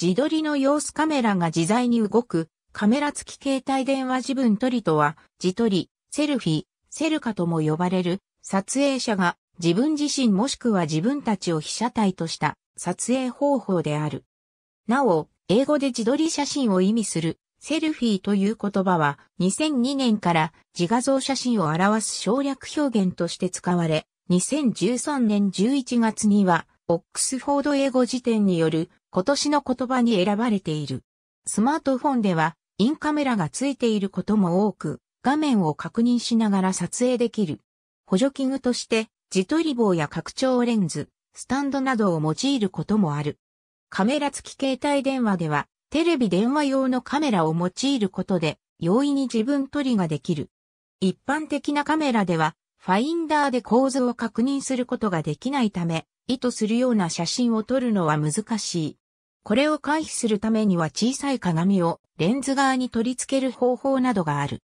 自撮りの様子カメラが自在に動く、カメラ付き携帯電話自分撮りとは、自撮り、セルフィー、セルカとも呼ばれる、撮影者が自分自身もしくは自分たちを被写体とした撮影方法である。なお、英語で自撮り写真を意味する、セルフィーという言葉は、2002年から自画像写真を表す省略表現として使われ、2013年11月には、オックスフォード英語辞典による今年の言葉に選ばれている。スマートフォンではインカメラがついていることも多く、画面を確認しながら撮影できる。補助器具として、自撮り棒や拡張レンズ、スタンドなどを用いることもある。カメラ付き携帯電話では、テレビ電話用のカメラを用いることで、容易に自分撮りができる。一般的なカメラでは、ファインダーで構図を確認することができないため、意図するような写真を撮るのは難しい。これを回避するためには小さい鏡をレンズ側に取り付ける方法などがある。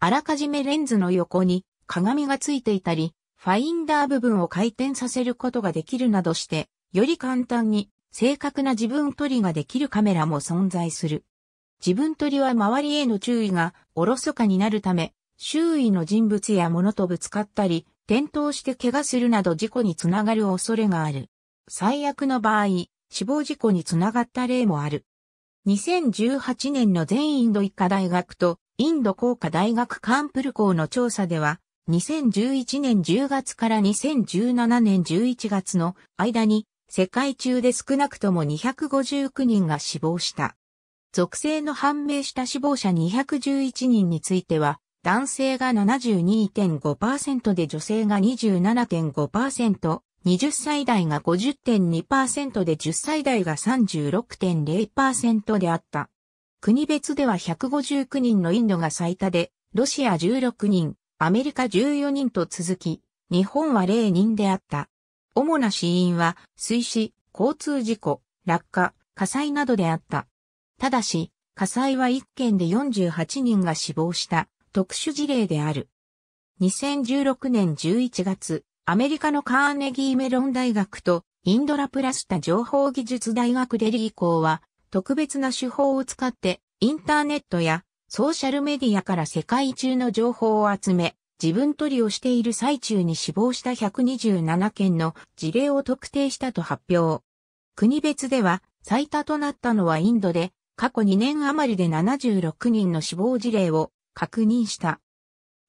あらかじめレンズの横に鏡がついていたり、ファインダー部分を回転させることができるなどして、より簡単に正確な自分撮りができるカメラも存在する。自分撮りは周りへの注意がおろそかになるため、周囲の人物や物とぶつかったり、転倒して怪我するなど事故につながる恐れがある。最悪の場合、死亡事故につながった例もある。2018年の全インド医科大学とインド工科大学カンプル校の調査では、2011年10月から2017年11月の間に世界中で少なくとも259人が死亡した。属性の判明した死亡者211人については、男性が72.5%で女性が27.5%、20歳代が50.2%で10歳代が36.0%であった。国別では159人のインドが最多で、ロシア16人、アメリカ14人と続き、日本は0人であった。主な死因は、水死、交通事故、落下、火災などであった。ただし、火災は1件で48人が死亡した。特殊事例である。2016年11月、アメリカのカーネギーメロン大学とインドラプラスタ情報技術大学デリー校は特別な手法を使ってインターネットやソーシャルメディアから世界中の情報を集め自分取りをしている最中に死亡した127件の事例を特定したと発表。国別では最多となったのはインドで過去2年余りで76人の死亡事例を確認した。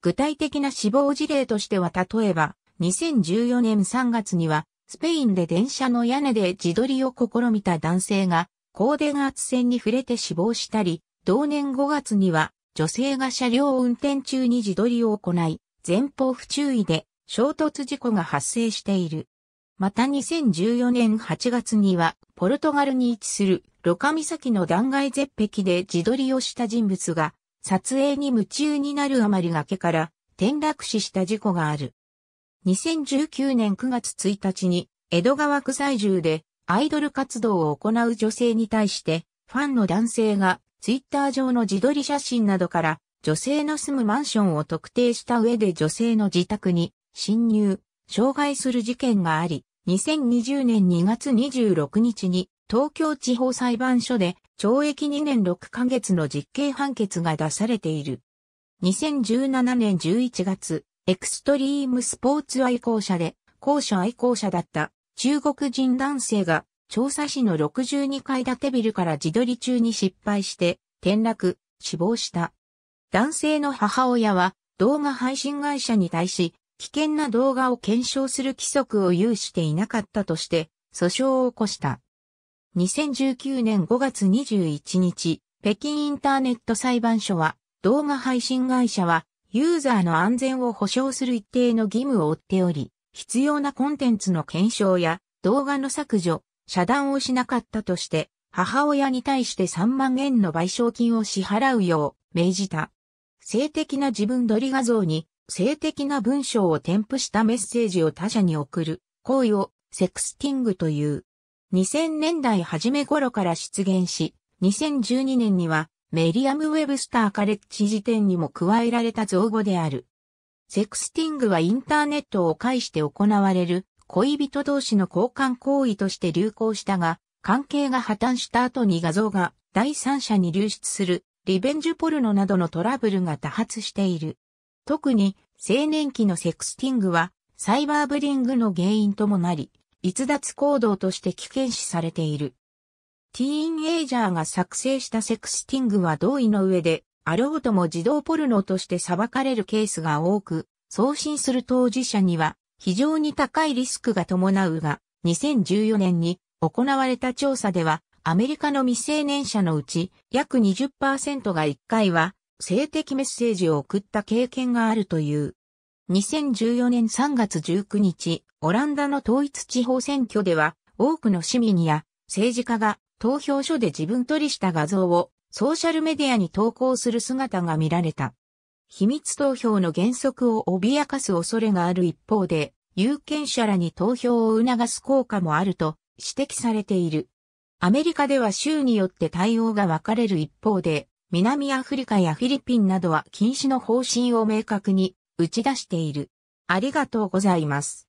具体的な死亡事例としては例えば、2014年3月には、スペインで電車の屋根で自撮りを試みた男性が、高電圧線に触れて死亡したり、同年5月には、女性が車両を運転中に自撮りを行い、前方不注意で衝突事故が発生している。また2014年8月には、ポルトガルに位置するロカ岬の断崖絶壁で自撮りをした人物が、撮影に夢中になるあまり崖から転落死した事故がある。2019年9月1日に江戸川区在住でアイドル活動を行う女性に対してファンの男性がツイッター上の自撮り写真などから女性の住むマンションを特定した上で女性の自宅に侵入、傷害する事件があり、2020年2月26日に東京地方裁判所で懲役2年6ヶ月の実刑判決が出されている。2017年11月、エクストリームスポーツ愛好者で、後者愛好者だった中国人男性が、調査市の62階建てビルから自撮り中に失敗して転落、死亡した。男性の母親は動画配信会社に対し危険な動画を検証する規則を有していなかったとして訴訟を起こした。2019年5月21日、北京インターネット裁判所は、動画配信会社は、ユーザーの安全を保障する一定の義務を負っており、必要なコンテンツの検証や動画の削除、遮断をしなかったとして、母親に対して3万円の賠償金を支払うよう命じた。性的な自分撮り画像に性的な文章を添付したメッセージを他者に送る行為をセクスティングという。2000年代初め頃から出現し、2012年にはメリアム・ウェブスター・カレッジ辞典にも加えられた造語である。セクスティングはインターネットを介して行われる恋人同士の交換行為として流行したが、関係が破綻した後に画像が第三者に流出するリベンジポルノなどのトラブルが多発している。特に青年期のセクスティングはサイバーブリングの原因ともなり、逸脱行動として危険視されている。ティーンエイジャーが作成したセクスティングは同意の上で、あろうとも児童ポルノとして裁かれるケースが多く、送信する当事者には非常に高いリスクが伴うが、2014年に行われた調査では、アメリカの未成年者のうち約20%が1回は性的メッセージを送った経験があるという。2014年3月19日、オランダの統一地方選挙では、多くの市民や政治家が投票所で自分取りした画像をソーシャルメディアに投稿する姿が見られた。秘密投票の原則を脅かす恐れがある一方で、有権者らに投票を促す効果もあると指摘されている。アメリカでは州によって対応が分かれる一方で、南アフリカやフィリピンなどは禁止の方針を明確に打ち出している。ありがとうございます。